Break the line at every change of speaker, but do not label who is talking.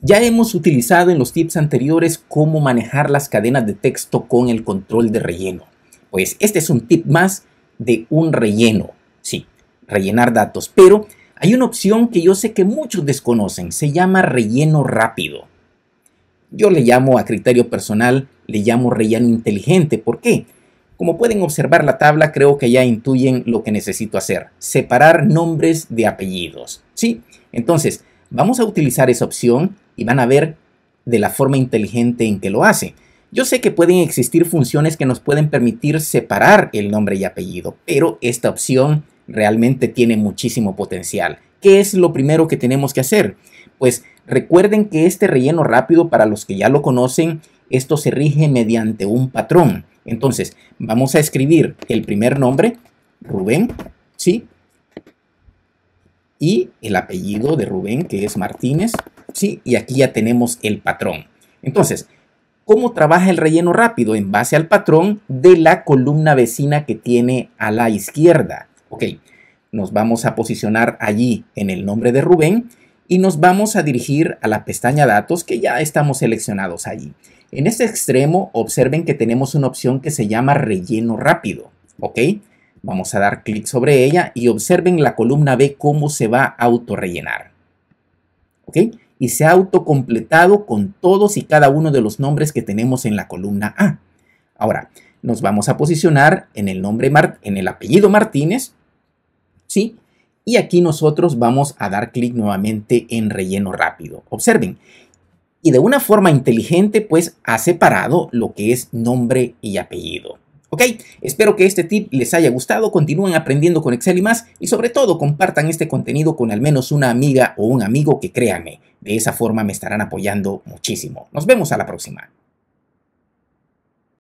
Ya hemos utilizado en los tips anteriores cómo manejar las cadenas de texto con el control de relleno. Pues este es un tip más de un relleno, sí, rellenar datos, pero hay una opción que yo sé que muchos desconocen, se llama relleno rápido. Yo le llamo a criterio personal, le llamo relleno inteligente, ¿por qué? Como pueden observar la tabla, creo que ya intuyen lo que necesito hacer, separar nombres de apellidos, ¿sí? Entonces, vamos a utilizar esa opción y van a ver de la forma inteligente en que lo hace. Yo sé que pueden existir funciones que nos pueden permitir separar el nombre y apellido, pero esta opción realmente tiene muchísimo potencial. ¿Qué es lo primero que tenemos que hacer? Pues recuerden que este relleno rápido, para los que ya lo conocen, esto se rige mediante un patrón. Entonces, vamos a escribir el primer nombre, Rubén, ¿sí? Y el apellido de Rubén, que es Martínez, ¿sí? Y aquí ya tenemos el patrón. Entonces, ¿cómo trabaja el relleno rápido? En base al patrón de la columna vecina que tiene a la izquierda. Ok, nos vamos a posicionar allí en el nombre de Rubén y nos vamos a dirigir a la pestaña datos que ya estamos seleccionados allí. En este extremo observen que tenemos una opción que se llama relleno rápido. Ok, vamos a dar clic sobre ella y observen la columna B cómo se va a autorrellenar. ¿Ok? y se ha autocompletado con todos y cada uno de los nombres que tenemos en la columna A. Ahora, nos vamos a posicionar en el nombre en el apellido Martínez, ¿sí? Y aquí nosotros vamos a dar clic nuevamente en relleno rápido. Observen. Y de una forma inteligente, pues ha separado lo que es nombre y apellido. ¿Ok? Espero que este tip les haya gustado, continúen aprendiendo con Excel y más y sobre todo compartan este contenido con al menos una amiga o un amigo que créanme, de esa forma me estarán apoyando muchísimo. Nos vemos a la próxima.